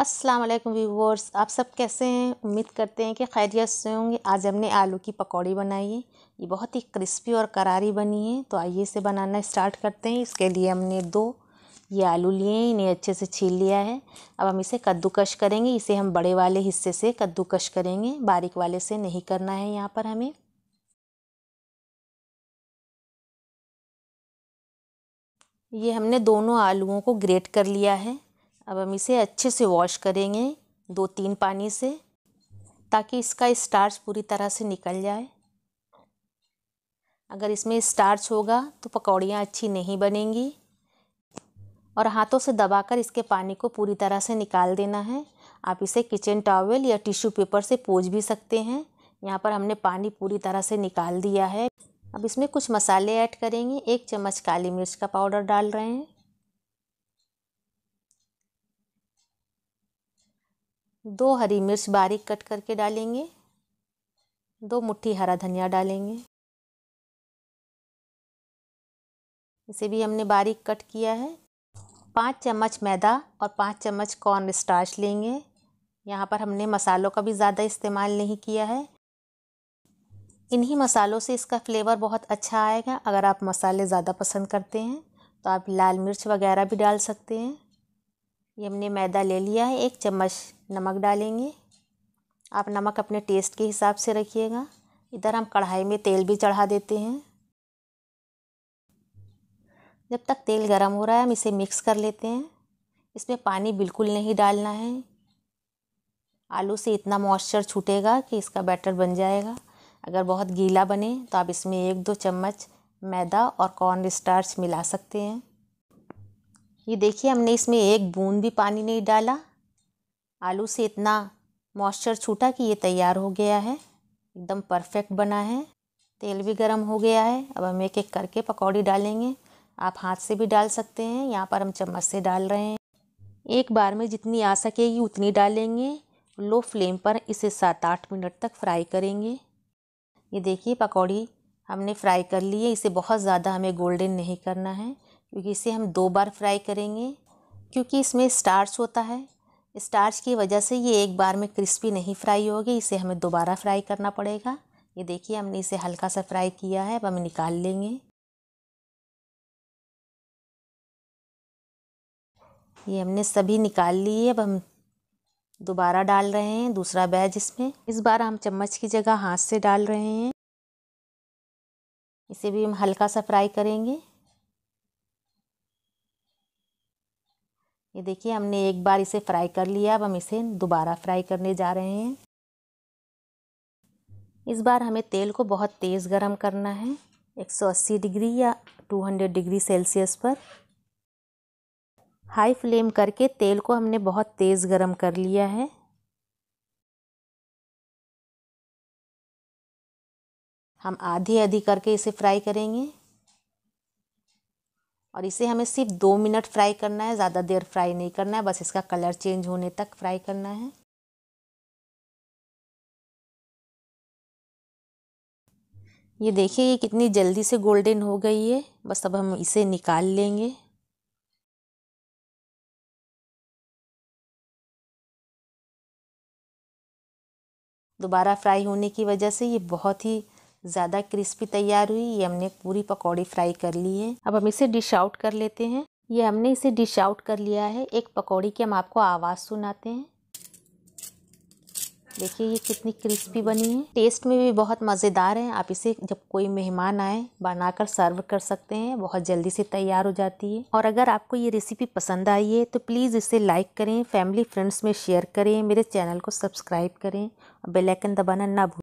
अस्सलाम वालेकुम व्यूवर्स आप सब कैसे हैं उम्मीद करते हैं कि खैरियत से होंगे आज हमने आलू की पकौड़ी बनाई है ये बहुत ही क्रिस्पी और करारी बनी है तो आइए इसे बनाना स्टार्ट करते हैं इसके लिए हमने दो ये आलू लिए हैं इन्हें अच्छे से छील लिया है अब हम इसे कद्दूकश करेंगे इसे हम बड़े वाले हिस्से से कद्दूकश करेंगे बारीक वाले से नहीं करना है यहाँ पर हमें ये हमने दोनों आलूओं को ग्रेट कर लिया है अब हम इसे अच्छे से वॉश करेंगे दो तीन पानी से ताकि इसका स्टार्च पूरी तरह से निकल जाए अगर इसमें स्टार्च होगा तो पकौड़ियाँ अच्छी नहीं बनेंगी और हाथों से दबाकर इसके पानी को पूरी तरह से निकाल देना है आप इसे किचन टॉवल या टिश्यू पेपर से पोज भी सकते हैं यहाँ पर हमने पानी पूरी तरह से निकाल दिया है अब इसमें कुछ मसाले ऐड करेंगे एक चम्मच काली मिर्च का पाउडर डाल रहे हैं दो हरी मिर्च बारीक कट करके डालेंगे दो मुट्ठी हरा धनिया डालेंगे इसे भी हमने बारीक कट किया है पाँच चम्मच मैदा और पाँच चम्मच कॉर्न स्टार्च लेंगे यहाँ पर हमने मसालों का भी ज़्यादा इस्तेमाल नहीं किया है इन्हीं मसालों से इसका फ्लेवर बहुत अच्छा आएगा अगर आप मसाले ज़्यादा पसंद करते हैं तो आप लाल मिर्च वगैरह भी डाल सकते हैं ये हमने मैदा ले लिया है एक चम्मच नमक डालेंगे आप नमक अपने टेस्ट के हिसाब से रखिएगा इधर हम कढ़ाई में तेल भी चढ़ा देते हैं जब तक तेल गर्म हो रहा है हम इसे मिक्स कर लेते हैं इसमें पानी बिल्कुल नहीं डालना है आलू से इतना मॉइस्चर छूटेगा कि इसका बैटर बन जाएगा अगर बहुत गीला बने तो आप इसमें एक दो चम्मच मैदा और कॉर्न स्टार्च मिला सकते हैं ये देखिए हमने इसमें एक बूंद भी पानी नहीं डाला आलू से इतना मॉइस्चर छूटा कि ये तैयार हो गया है एकदम परफेक्ट बना है तेल भी गर्म हो गया है अब हम एक एक करके पकौड़ी डालेंगे आप हाथ से भी डाल सकते हैं यहाँ पर हम चम्मच से डाल रहे हैं एक बार में जितनी आ सकेगी उतनी डालेंगे लो फ्लेम पर इसे सात आठ मिनट तक फ्राई करेंगे ये देखिए पकौड़ी हमने फ्राई कर ली है इसे बहुत ज़्यादा हमें गोल्डन नहीं करना है क्योंकि इसे हम दो बार फ्राई करेंगे क्योंकि इसमें स्टार्च होता है स्टार्च की वजह से ये एक बार में क्रिस्पी नहीं फ्राई होगी इसे हमें दोबारा फ्राई करना पड़ेगा ये देखिए हमने इसे हल्का सा फ्राई किया है अब हम निकाल लेंगे ये हमने सभी निकाल लिए अब हम दोबारा डाल रहे हैं दूसरा बैच इसमें इस बार हम चम्मच की जगह हाथ से डाल रहे हैं इसे भी हम हल्का सा फ्राई करेंगे ये देखिए हमने एक बार इसे फ्राई कर लिया अब हम इसे दोबारा फ्राई करने जा रहे हैं इस बार हमें तेल को बहुत तेज़ गर्म करना है 180 डिग्री या 200 डिग्री सेल्सियस पर हाई फ्लेम करके तेल को हमने बहुत तेज़ गर्म कर लिया है हम आधी आधी करके इसे फ्राई करेंगे और इसे हमें सिर्फ दो मिनट फ्राई करना है ज़्यादा देर फ्राई नहीं करना है बस इसका कलर चेंज होने तक फ्राई करना है ये देखिए ये कितनी जल्दी से गोल्डन हो गई है बस अब हम इसे निकाल लेंगे दोबारा फ्राई होने की वजह से ये बहुत ही ज़्यादा क्रिस्पी तैयार हुई ये हमने पूरी पकौड़ी फ्राई कर ली है अब हम इसे डिश आउट कर लेते हैं ये हमने इसे डिश आउट कर लिया है एक पकौड़ी की हम आपको आवाज़ सुनाते हैं देखिए ये कितनी क्रिस्पी बनी है टेस्ट में भी बहुत मज़ेदार है आप इसे जब कोई मेहमान आए बनाकर सर्व कर सकते हैं बहुत जल्दी से तैयार हो जाती है और अगर आपको ये रेसिपी पसंद आई है तो प्लीज़ इसे लाइक करें फैमिली फ्रेंड्स में शेयर करें मेरे चैनल को सब्सक्राइब करें और बेलाइकन दबाना ना भूलें